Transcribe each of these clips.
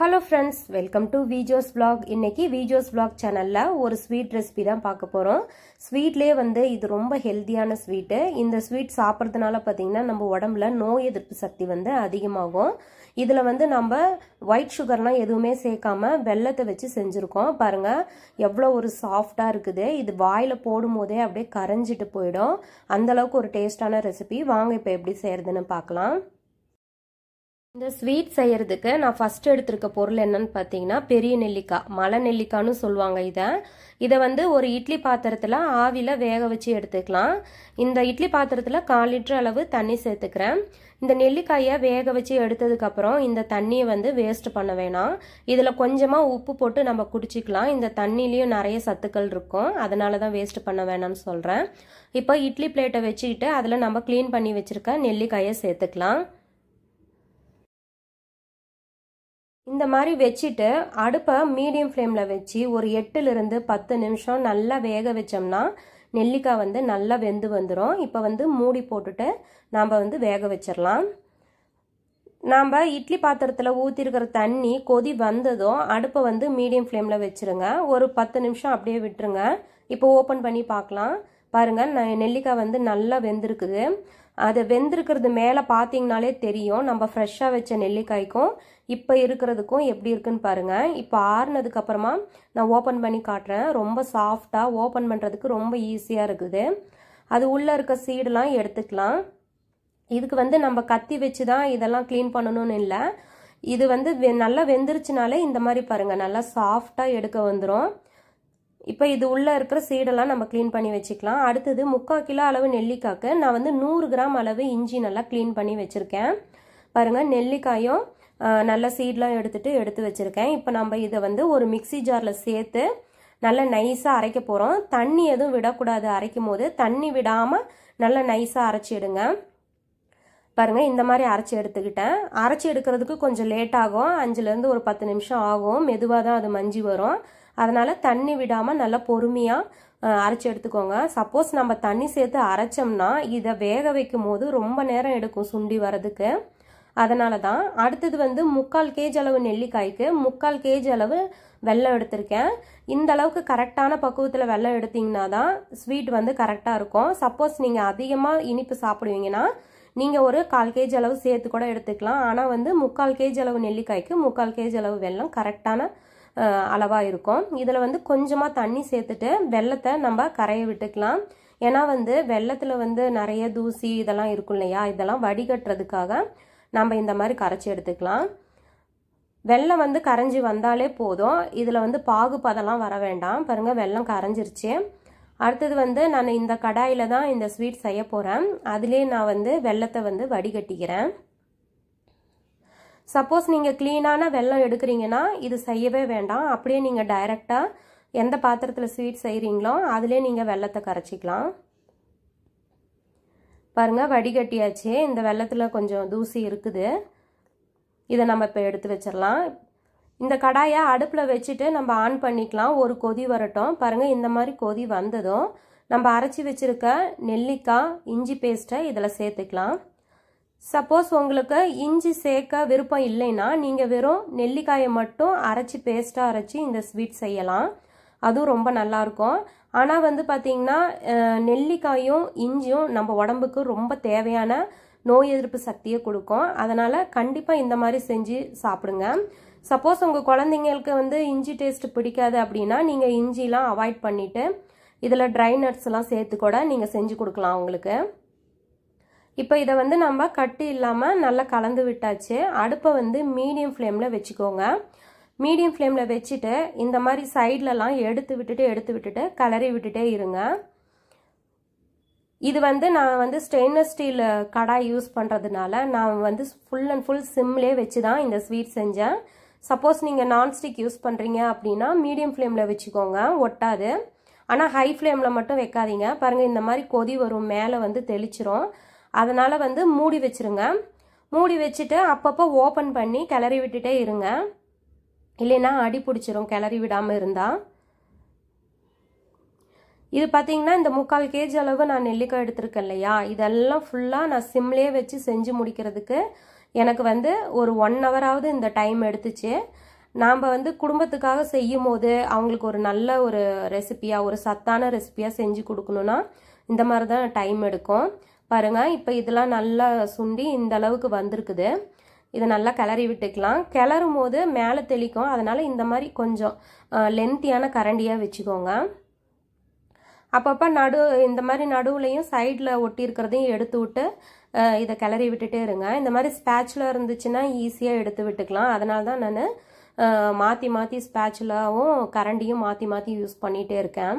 hello friends welcome to Veejo's blog இன்னைக்கு Veejo's black சேனலில் ஒரு ஸ்வீட் ரெசிபி தான் பார்க்க போகிறோம் ஸ்வீட்லேயே வந்து இது ரொம்ப ஹெல்த்தியான ஸ்வீட்டு இந்த ஸ்வீட் சாப்பிட்றதுனால பார்த்தீங்கன்னா நம்ம உடம்புல நோய் எதிர்ப்பு சக்தி வந்து அதிகமாகும் இதில் வந்து நம்ம ஒயிட் சுகர்லாம் எதுவுமே சேர்க்காம வெள்ளத்தை வச்சு செஞ்சுருக்கோம் பாருங்கள் எவ்வளோ ஒரு சாஃப்டாக இருக்குது இது வாயில் போடும்போதே அப்படியே கரைஞ்சிட்டு போயிடும் அந்தளவுக்கு ஒரு டேஸ்டான ரெசிபி வாங்க இப்போ எப்படி செய்கிறதுன்னு பார்க்கலாம் இந்த ஸ்வீட் செய்யறதுக்கு நான் ஃபஸ்ட்டு எடுத்திருக்க பொருள் என்னன்னு பார்த்தீங்கன்னா பெரிய நெல்லிக்காய் மலை நெல்லிக்காய்னு சொல்லுவாங்க இதை இதை வந்து ஒரு இட்லி பாத்திரத்தில் ஆவியில் வேக வச்சு எடுத்துக்கலாம் இந்த இட்லி பாத்திரத்தில் கால் லிட்டர் அளவு தண்ணி சேர்த்துக்கிறேன் இந்த நெல்லிக்காயை வேக வச்சு எடுத்ததுக்கப்புறம் இந்த தண்ணியை வந்து வேஸ்ட் பண்ண வேணாம் இதில் கொஞ்சமாக உப்பு போட்டு நம்ம குடிச்சிக்கலாம் இந்த தண்ணிலையும் நிறைய சத்துக்கள் இருக்கும் அதனால தான் வேஸ்ட் பண்ண வேணாம்னு சொல்கிறேன் இப்போ இட்லி பிளேட்டை வச்சுக்கிட்டு அதில் நம்ம க்ளீன் பண்ணி வச்சுருக்க நெல்லிக்காயை சேர்த்துக்கலாம் இந்த மாதிரி வச்சுட்டு அடுப்பை மீடியம் ஃப்ளேமில் வச்சு ஒரு எட்டுலேருந்து பத்து நிமிஷம் நல்லா வேக வச்சோம்னா நெல்லிக்காய் வந்து நல்லா வெந்து வந்துடும் இப்போ வந்து மூடி போட்டுட்டு நாம் வந்து வேக வச்சிடலாம் நாம் இட்லி பாத்திரத்தில் ஊற்றிருக்கிற தண்ணி கொதி வந்ததும் அடுப்பை வந்து மீடியம் ஃப்ளேமில் வச்சுருங்க ஒரு பத்து நிமிஷம் அப்படியே விட்டுருங்க இப்போ ஓப்பன் பண்ணி பார்க்கலாம் பாருங்கள் நெல்லிக்காய் வந்து நல்லா வெந்திருக்குது அதை வெந்திருக்கிறது மேலே பார்த்தீங்கனாலே தெரியும் நம்ம ஃப்ரெஷ்ஷாக வச்ச நெல்லிக்காய்க்கும் இப்போ இருக்கிறதுக்கும் எப்படி இருக்குன்னு பாருங்கள் இப்போ ஆறுனதுக்கப்புறமா நான் ஓப்பன் பண்ணி காட்டுறேன் ரொம்ப சாஃப்டாக ஓப்பன் பண்ணுறதுக்கு ரொம்ப ஈஸியாக இருக்குது அது உள்ளே இருக்க சீடெலாம் எடுத்துக்கலாம் இதுக்கு வந்து நம்ம கத்தி வச்சு தான் இதெல்லாம் க்ளீன் பண்ணணும்னு இல்லை இது வந்து நல்லா வெந்துருச்சுனாலே இந்த மாதிரி பாருங்கள் நல்லா சாஃப்டாக எடுக்க வந்துடும் இப்போ இது உள்ளே இருக்கிற சீடெல்லாம் நம்ம க்ளீன் பண்ணி வச்சுக்கலாம் அடுத்தது முக்கால் கிலோ அளவு நெல்லிக்காய்க்கு நான் வந்து நூறு கிராம் அளவு இஞ்சி நல்லா க்ளீன் பண்ணி வச்சுருக்கேன் பாருங்கள் நெல்லிக்காயும் நல்ல சீட்லாம் எடுத்துட்டு எடுத்து வச்சிருக்கேன் இப்போ நம்ம இதை வந்து ஒரு மிக்சி ஜாரில் சேர்த்து நல்லா நைஸாக அரைக்க போகிறோம் தண்ணி எதுவும் விடக்கூடாது அரைக்கும் போது தண்ணி விடாமல் நல்லா நைஸாக அரைச்சிடுங்க பாருங்கள் இந்த மாதிரி அரைச்சி எடுத்துக்கிட்டேன் அரைச்சி எடுக்கிறதுக்கு கொஞ்சம் லேட் ஆகும் அஞ்சுலேருந்து ஒரு பத்து நிமிஷம் ஆகும் மெதுவாக தான் அது மஞ்சி வரும் அதனால் தண்ணி விடாமல் நல்லா பொறுமையாக அரைச்சி எடுத்துக்கோங்க சப்போஸ் நம்ம தண்ணி சேர்த்து அரைச்சோம்னா இதை வேக வைக்கும் போது ரொம்ப நேரம் எடுக்கும் சுண்டி வரதுக்கு அதனால தான் அடுத்தது வந்து முக்கால் கேஜ் அளவு நெல்லிக்காய்க்கு முக்கால் கேஜ் அளவு வெள்ளம் எடுத்திருக்கேன் இந்த அளவுக்கு கரெக்டான பக்குவத்தில் வெள்ளம் எடுத்தீங்கன்னா தான் ஸ்வீட் வந்து கரெக்டாக இருக்கும் சப்போஸ் நீங்கள் அதிகமாக இனிப்பு சாப்பிடுவீங்கன்னா நீங்கள் ஒரு கால் கேஜ் அளவு சேர்த்து கூட எடுத்துக்கலாம் ஆனால் வந்து முக்கால் கேஜ் அளவு நெல்லிக்காய்க்கு முக்கால் கேஜ் அளவு வெள்ளம் கரெக்டான அளவாக இருக்கும் இதில் வந்து கொஞ்சமாக தண்ணி சேர்த்துட்டு வெள்ளத்தை நம்ம கரைய விட்டுக்கலாம் ஏன்னா வந்து வெள்ளத்தில் வந்து நிறைய தூசி இதெல்லாம் இருக்கும் இல்லையா இதெல்லாம் வடிகட்டுறதுக்காக நம்ம இந்த மாதிரி கரைச்சி எடுத்துக்கலாம் வெள்ளம் வந்து கரைஞ்சி வந்தாலே போதும் இதில் வந்து பாகு பதெல்லாம் வர வேண்டாம் பாருங்கள் வெள்ளம் கரைஞ்சிருச்சு அடுத்தது வந்து நான் இந்த கடாயில் தான் இந்த ஸ்வீட் செய்ய போகிறேன் அதிலே நான் வந்து வெள்ளத்தை வந்து வடிகட்டிக்கிறேன் சப்போஸ் நீங்கள் க்ளீனான வெள்ளம் எடுக்கிறீங்கன்னா இது செய்யவே வேண்டாம் அப்படியே நீங்கள் டைரெக்டாக எந்த பாத்திரத்தில் ஸ்வீட் செய்கிறீங்களோ அதிலே நீங்கள் வெள்ளத்தை கரைச்சிக்கலாம் பாருங்கள் வடிகட்டியாச்சு இந்த வெள்ளத்தில் கொஞ்சம் தூசி இருக்குது இதை நம்ம இப்போ எடுத்து வச்சிடலாம் இந்த கடாயை அடுப்பில் வச்சுட்டு நம்ம ஆன் பண்ணிக்கலாம் ஒரு கொதி வரட்டும் பாருங்கள் இந்த மாதிரி கொதி வந்ததும் நம்ம அரைச்சி வச்சுருக்க நெல்லிக்காய் இஞ்சி பேஸ்ட்டை இதில் சேர்த்துக்கலாம் சப்போஸ் உங்களுக்கு இஞ்சி சேர்க்க விருப்பம் இல்லைன்னா நீங்கள் வெறும் நெல்லிக்காயை மட்டும் அரைச்சி பேஸ்ட்டாக அரைச்சி இந்த ஸ்வீட் செய்யலாம் அதுவும் ரொம்ப நல்லாயிருக்கும் ஆனால் வந்து பார்த்திங்கன்னா நெல்லிக்காயும் இஞ்சியும் நம்ம உடம்புக்கு ரொம்ப தேவையான நோய் எதிர்ப்பு சக்தியை கொடுக்கும் அதனால் கண்டிப்பாக இந்த மாதிரி செஞ்சு சாப்பிடுங்க சப்போஸ் உங்கள் குழந்தைங்களுக்கு வந்து இஞ்சி டேஸ்ட் பிடிக்காது அப்படின்னா நீங்கள் இஞ்சிலாம் அவாய்ட் பண்ணிவிட்டு இதில் ட்ரை நட்ஸ்லாம் சேர்த்து கூட நீங்கள் செஞ்சு கொடுக்கலாம் அவங்களுக்கு இப்போ இதை வந்து நம்ம கட்டு இல்லாமல் நல்லா கலந்து விட்டாச்சு அடுப்பை வந்து மீடியம் ஃப்ளேமில் வச்சுக்கோங்க மீடியம் ஃப்ளேமில் வச்சுட்டு இந்த மாதிரி சைட்லலாம் எடுத்து விட்டுட்டு எடுத்து விட்டுட்டு கலரி விட்டுட்டே இருங்க இது வந்து நான் வந்து ஸ்டெயின்லெஸ் ஸ்டீல் கடாய் யூஸ் பண்ணுறதுனால நான் வந்து ஃபுல் அண்ட் ஃபுல் சிம்லே வச்சு தான் இந்த ஸ்வீட் செஞ்சேன் சப்போஸ் நீங்கள் நான்ஸ்டிக் யூஸ் பண்ணுறீங்க அப்படின்னா மீடியம் ஃப்ளேமில் வச்சுக்கோங்க ஒட்டாது ஆனால் ஹை ஃப்ளேமில் மட்டும் வைக்காதீங்க பாருங்கள் இந்த மாதிரி கொதி வரும் மேலே வந்து தெளிச்சிரும் அதனால் வந்து மூடி வச்சுருங்க மூடி வச்சுட்டு அப்பப்போ ஓப்பன் பண்ணி கிளறி விட்டுட்டே இருங்க இல்லைன்னா அடி பிடிச்சிரும் கிளறி விடாமல் இருந்தால் இது பார்த்தீங்கன்னா இந்த முக்கால் கேஜி அளவு நான் நெல்லிக்காய் எடுத்திருக்கேன் இல்லையா இதெல்லாம் ஃபுல்லாக நான் சிம்லேயே வச்சு செஞ்சு முடிக்கிறதுக்கு எனக்கு வந்து ஒரு ஒன் ஹவராவது இந்த டைம் எடுத்துச்சு நாம் வந்து குடும்பத்துக்காக செய்யும் போது அவங்களுக்கு ஒரு நல்ல ஒரு ரெசிப்பியாக ஒரு சத்தான ரெசிப்பியாக செஞ்சு கொடுக்கணுன்னா இந்த மாதிரி தான் டைம் எடுக்கும் பாருங்கள் இப்போ இதெல்லாம் நல்லா சுண்டி இந்த அளவுக்கு வந்திருக்குது இதை நல்லா கிளறி விட்டுக்கலாம் கிளறும் போது மேலே தெளிக்கும் அதனால் இந்த மாதிரி கொஞ்சம் லென்த்தியான கரண்டியாக வச்சுக்கோங்க அப்பப்போ நடு இந்த மாதிரி நடுவுலையும் சைடில் ஒட்டி இருக்கிறதையும் எடுத்து விட்டு இதை கிளறி விட்டுட்டே இருங்க இந்த மாதிரி ஸ்பேச்சில் இருந்துச்சுன்னா ஈஸியாக எடுத்து விட்டுக்கலாம் அதனால தான் நான் மாற்றி மாற்றி ஸ்பேச்சுலாவும் கரண்டியும் மாற்றி மாற்றி யூஸ் பண்ணிகிட்டே இருக்கேன்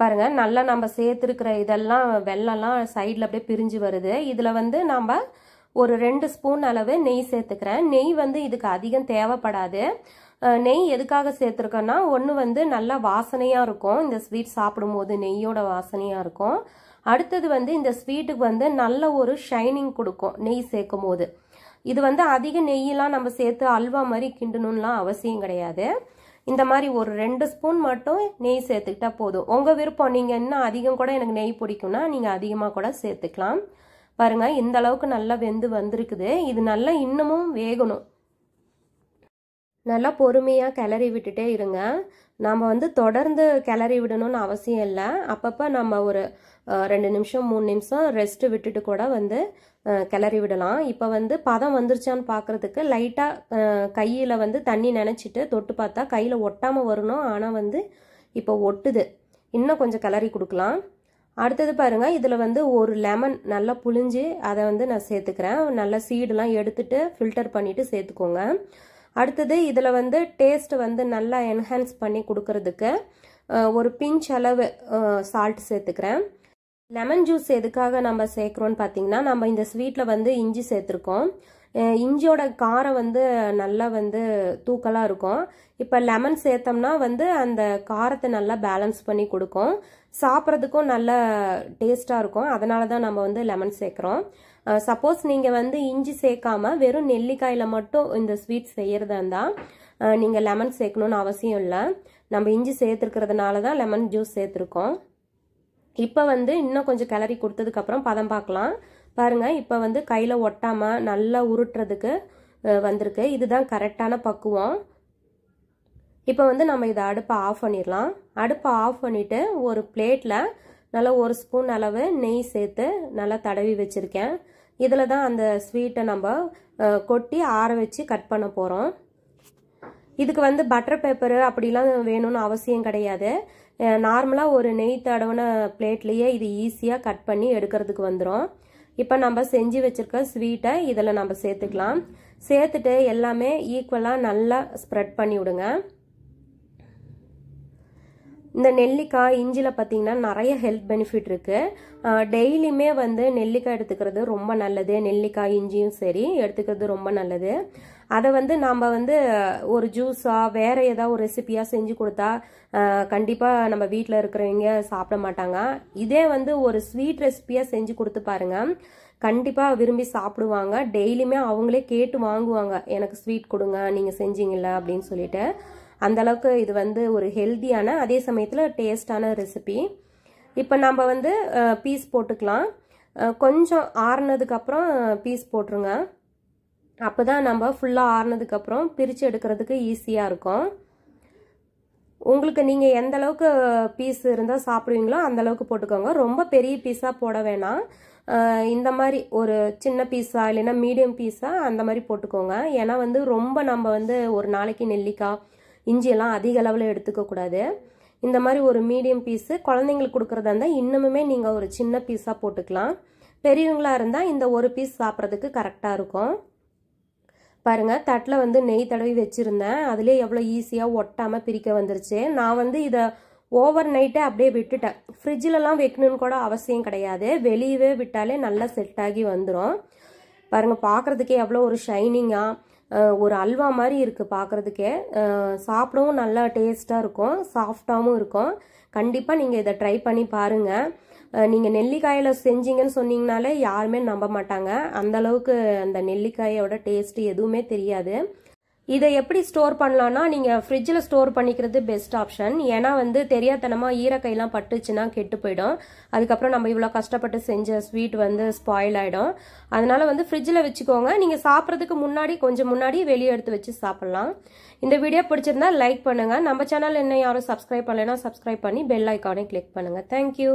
பாருங்கள் நல்லா நம்ம சேர்த்துருக்கிற இதெல்லாம் வெள்ளம்லாம் சைடில் அப்படியே பிரிஞ்சு வருது இதில் வந்து நம்ம ஒரு ரெண்டு ஸ்பூன் அளவு நெய் சேர்த்துக்கிறேன் நெய் வந்து இதுக்கு அதிகம் தேவைப்படாது நெய் எதுக்காக சேர்த்துருக்கோன்னா ஒன்று வந்து நல்லா வாசனையாக இருக்கும் இந்த ஸ்வீட் சாப்பிடும்போது நெய்யோட வாசனையாக இருக்கும் அடுத்தது வந்து இந்த ஸ்வீட்டுக்கு வந்து நல்ல ஒரு ஷைனிங் கொடுக்கும் நெய் சேர்க்கும் போது இது வந்து அதிக நெய்யெல்லாம் நம்ம சேர்த்து அல்வா மாதிரி கிண்டணும்லாம் அவசியம் கிடையாது இந்த மாதிரி ஒரு ரெண்டு ஸ்பூன் மட்டும் நெய் சேர்த்துக்கிட்டா போதும் உங்கள் விருப்பம் நீங்கள் இன்னும் அதிகம் கூட எனக்கு நெய் பிடிக்கும்னா நீங்கள் அதிகமாக கூட சேர்த்துக்கலாம் பாருங்கள் இந்த அளவுக்கு நல்லா வெந்து வந்திருக்குது இது நல்லா இன்னமும் வேகணும் நல்லா பொறுமையாக கிளறி விட்டுட்டே இருங்க நம்ம வந்து தொடர்ந்து கிளறி விடணும்னு அவசியம் இல்லை அப்பப்போ நம்ம ஒரு ரெண்டு நிமிஷம் மூணு நிமிஷம் ரெஸ்ட்டு விட்டுட்டு கூட வந்து கிளறி விடலாம் இப்போ வந்து பதம் வந்துருச்சான்னு பார்க்குறதுக்கு லைட்டாக கையில் வந்து தண்ணி நினச்சிட்டு தொட்டு பார்த்தா கையில் ஒட்டாமல் வரணும் ஆனால் வந்து இப்போ ஒட்டுது இன்னும் கொஞ்சம் கிளறி கொடுக்கலாம் அடுத்தது பாருங்கள் இதில் வந்து ஒரு லெமன் நல்லா புளிஞ்சு அதை வந்து நான் சேர்த்துக்கிறேன் நல்லா சீடெலாம் எடுத்துட்டு ஃபில்டர் பண்ணிவிட்டு சேர்த்துக்கோங்க அடுத்தது இதில் வந்து டேஸ்ட் வந்து நல்லா என்ஹான்ஸ் பண்ணி கொடுக்கறதுக்கு ஒரு பிஞ்ச் அளவு சால்ட் சேர்த்துக்கிறேன் லெமன் ஜூஸ் எதுக்காக நம்ம சேர்க்குறோம்னு பார்த்தீங்கன்னா நம்ம இந்த ஸ்வீட்டில் வந்து இஞ்சி சேர்த்துருக்கோம் இஞ்சியோட காரம் வந்து நல்லா வந்து தூக்கலாக இருக்கும் இப்போ லெமன் சேர்த்தோம்னா வந்து அந்த காரத்தை நல்லா பேலன்ஸ் பண்ணி கொடுக்கும் சாப்பிட்றதுக்கும் நல்ல டேஸ்ட்டாக இருக்கும் அதனால தான் நம்ம வந்து லெமன் சேர்க்குறோம் சப்போஸ் நீங்கள் வந்து இஞ்சி சேர்க்காம வெறும் நெல்லிக்காயில் மட்டும் இந்த ஸ்வீட் செய்கிறதா இருந்தால் நீங்கள் லெமன் சேர்க்கணுன்னு அவசியம் இல்லை நம்ம இஞ்சி சேர்த்துருக்கிறதுனால தான் லெமன் ஜூஸ் சேர்த்துருக்கோம் இப்போ வந்து இன்னும் கொஞ்சம் கிளறி கொடுத்ததுக்கப்புறம் பதம் பார்க்கலாம் பாருங்கள் இப்போ வந்து கையில் ஒட்டாமல் நல்லா உருட்டுறதுக்கு வந்திருக்கு இதுதான் கரெக்டான பக்குவம் இப்போ வந்து நம்ம இதை அடுப்பை ஆஃப் பண்ணிடலாம் அடுப்பை ஆஃப் பண்ணிவிட்டு ஒரு பிளேட்டில் நல்லா ஒரு ஸ்பூன் அளவு நெய் சேர்த்து நல்லா தடவி வச்சுருக்கேன் இதில் தான் அந்த ஸ்வீட்டை நம்ம கொட்டி ஆற வச்சு கட் பண்ண போகிறோம் இதுக்கு வந்து பட்டர் பேப்பரு அப்படிலாம் வேணும்னு அவசியம் கிடையாது நார்மலாக ஒரு நெய் தடவின பிளேட்லேயே இது ஈஸியாக கட் பண்ணி எடுக்கிறதுக்கு வந்துடும் இப்போ நம்ம செஞ்சு வச்சுருக்க ஸ்வீட்டை இதில் நம்ம சேர்த்துக்கலாம் சேர்த்துட்டு எல்லாமே ஈக்குவலாக நல்லா ஸ்ப்ரெட் பண்ணி விடுங்க இந்த நெல்லிக்காய் இஞ்சியில் பார்த்தீங்கன்னா நிறைய ஹெல்த் பெனிஃபிட் இருக்குது டெய்லியுமே வந்து நெல்லிக்காய் எடுத்துக்கிறது ரொம்ப நல்லது நெல்லிக்காய் இஞ்சியும் சரி எடுத்துக்கிறது ரொம்ப நல்லது அதை வந்து நாம் வந்து ஒரு ஜூஸாக வேறு ஏதாவது ஒரு ரெசிபியாக செஞ்சு கொடுத்தா கண்டிப்பாக நம்ம வீட்டில் இருக்கிறவங்க சாப்பிட மாட்டாங்க இதே வந்து ஒரு ஸ்வீட் ரெசிபியாக செஞ்சு கொடுத்து பாருங்கள் கண்டிப்பாக விரும்பி சாப்பிடுவாங்க டெய்லியுமே அவங்களே கேட்டு வாங்குவாங்க எனக்கு ஸ்வீட் கொடுங்க நீங்கள் செஞ்சீங்களா அப்படின்னு சொல்லிட்டு அந்தளவுக்கு இது வந்து ஒரு ஹெல்த்தியான அதே சமயத்தில் டேஸ்டான ரெசிபி இப்போ நம்ம வந்து பீஸ் போட்டுக்கலாம் கொஞ்சம் ஆறுனதுக்கப்புறம் பீஸ் போட்டுருங்க அப்போ தான் நம்ம ஃபுல்லாக ஆறுனதுக்கப்புறம் பிரித்து எடுக்கிறதுக்கு ஈஸியாக இருக்கும் உங்களுக்கு நீங்கள் எந்த அளவுக்கு பீஸ் இருந்தால் சாப்பிடுவீங்களோ அந்தளவுக்கு போட்டுக்கோங்க ரொம்ப பெரிய பீஸாக போட வேணாம் இந்த மாதிரி ஒரு சின்ன பீஸா இல்லைன்னா மீடியம் பீஸாக அந்த மாதிரி போட்டுக்கோங்க ஏன்னா வந்து ரொம்ப நம்ம வந்து ஒரு நாளைக்கு நெல்லிக்காய் இஞ்சியெல்லாம் அதிக அளவில் எடுத்துக்கக்கூடாது இந்த மாதிரி ஒரு மீடியம் பீஸு குழந்தைங்களுக்கு கொடுக்குறதா இருந்தால் இன்னமுமே நீங்கள் ஒரு சின்ன பீஸாக போட்டுக்கலாம் பெரியவங்களாக இருந்தால் இந்த ஒரு பீஸ் சாப்பிட்றதுக்கு கரெக்டாக இருக்கும் பாருங்கள் தட்டில் வந்து நெய் தடவி வச்சுருந்தேன் அதிலே எவ்வளோ ஈஸியாக ஒட்டாமல் பிரிக்க வந்துருச்சு நான் வந்து இதை ஓவர் நைட்டே அப்படியே விட்டுட்டேன் ஃப்ரிட்ஜிலலாம் வைக்கணும்னு கூட அவசியம் கிடையாது வெளியவே விட்டாலே நல்லா செட் ஆகி வந்துடும் பாருங்கள் பார்க்குறதுக்கே எவ்வளோ ஒரு ஷைனிங்காக ஒரு அல்வா மாதிரி இருக்குது பார்க்குறதுக்கே சாப்பிடவும் நல்லா டேஸ்ட்டாக இருக்கும் சாஃப்டாகவும் இருக்கும் கண்டிப்பாக நீங்கள் இதை ட்ரை பண்ணி பாருங்கள் நீங்கள் நெல்லிக்காயில் செஞ்சீங்கன்னு சொன்னீங்கனாலே யாருமே நம்ப மாட்டாங்க அந்தளவுக்கு அந்த நெல்லிக்காயோட டேஸ்ட்டு எதுவுமே தெரியாது இதை எப்படி ஸ்டோர் பண்ணலான்னா நீங்கள் ஃப்ரிட்ஜில் ஸ்டோர் பண்ணிக்கிறது பெஸ்ட் ஆப்ஷன் ஏன்னா வந்து தெரியாதனமாக ஈரக்கையெல்லாம் பட்டுச்சுன்னா கெட்டு போயிடும் அதுக்கப்புறம் நம்ம இவ்வளோ கஷ்டப்பட்டு செஞ்ச ஸ்வீட் வந்து ஸ்பாயில் ஆகிடும் அதனால் வந்து ஃப்ரிட்ஜில் வச்சுக்கோங்க நீங்கள் சாப்பிட்றதுக்கு முன்னாடி கொஞ்சம் முன்னாடி வெளியே எடுத்து வச்சு சாப்பிட்லாம் இந்த வீடியோ பிடிச்சிருந்தா லைக் பண்ணுங்கள் நம்ம சேனல் என்ன யாரும் சப்ஸ்கிரைப் பண்ணலைன்னா சப்ஸ்கிரைப் பண்ணி பெல் ஐக்கானே கிளிக் பண்ணுங்கள் தேங்க்யூ